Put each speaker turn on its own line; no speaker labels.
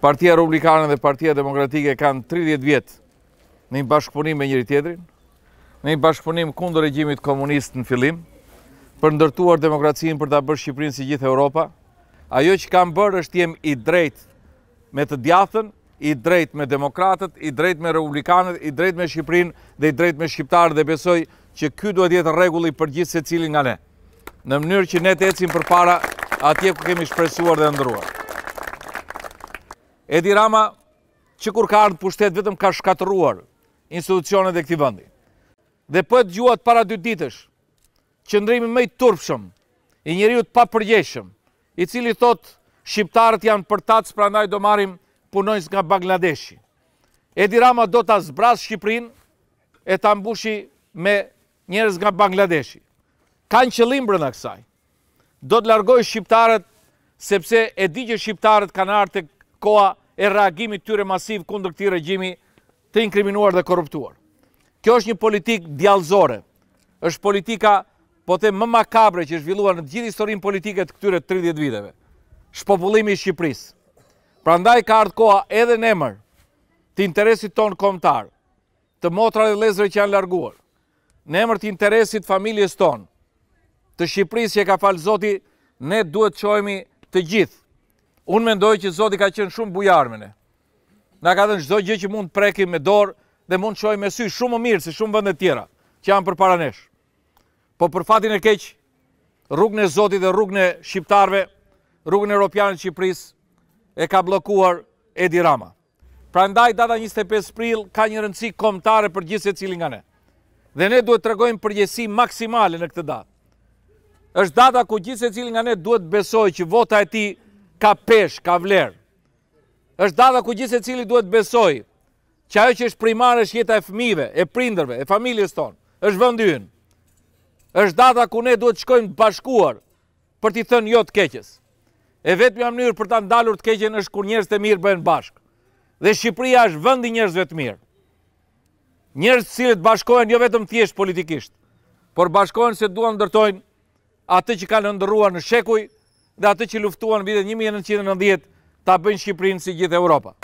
Partia Rublikane dhe Partia Demokratike kanë 30 vjetë në një bashkëpunim me njëri tjedrin, në një bashkëpunim kundër regjimit komunist në filim, për ndërtuar demokracinë për të bërë Shqiprinë si gjithë Europa, ajo që kam bërë është jem i drejt me të djathën, i drejt me demokratët, i drejt me republikanët, i drejt me Shqiprinë dhe i drejt me Shqiptarë dhe besoj që kjo duhet jetë regulli për gjithë se cilin nga ne. Në mënyrë që ne të ecim për para atje ku kemi shpresuar dhe ndruar. Edi Rama, që kur ka ardhë pushtet vetëm ka shkatruar institucionet po e këti vëndi. Dhe pëtë gjuat para dy ditësh, qëndrimi me i turpshëm, i njëriut pa përgjeshëm, i cili thot shqiptarët janë përtatës pra ndaj do marim punojnës nga Bangladeshi. Edi Rama do të zbras Shqiprin e të ambushi me njërës nga Bangladeshi. Kanë qëllim brënda kësaj do të largoj shqiptarët, sepse e di që shqiptarët kanë artë të koa e reagimit tyre masiv kundër këti regjimi të inkriminuar dhe korruptuar. Kjo është një politik djallzore, është politika po të më makabre që është villuar në gjithë historinë politiket këtyre 30 viteve, shpopullimi i Shqipëris. Pra ndaj ka artë koa edhe në emër të interesit tonë komtarë, të motra dhe lezre që janë larguar, në emër të interesit familjes tonë, të Shqipëris që ka falë Zoti, ne duhet të qojmi të gjithë. Unë mendoj që Zoti ka qenë shumë bujarmene. Na ka dhe në gjithë që mund të prekim me dorë dhe mund të qojmi me sy shumë më mirë, se shumë vëndet tjera, që janë për paranesh. Po për fatin e keqë, rrugën e Zoti dhe rrugën e Shqiptarve, rrugën e Europianë të Shqipëris, e ka blokuar Edi Rama. Pra ndaj, data 25 pril, ka një rëndësi komtare për gjithë e cilin nga ne. Dhe ne duhet të regojmë përgjesi maksimale në këtë datë është data ku gjithë se cilë nga ne duhet besoj që vota e ti ka pesh, ka vler. është data ku gjithë se cilë duhet besoj që ajo që është primar është jeta e fmive, e prinderve, e familjes tonë, është vëndyën. është data ku ne duhet shkojmë bashkuar për t'i thënë jo të keqës. E vetë mja mënyrë për ta ndalur të keqen është kur njerës të mirë bëhen bashkë. Dhe Shqipria është vëndi njerësve të mirë. Njerës cilët bashkojnë jo vetëm thjesht politikisht, por bashkojnë se duhet ndërtojnë atë që kanë ndërruar në shekuj dhe atë që luftuan në 1990 të bëjnë Shqiprinë si gjithë Europa.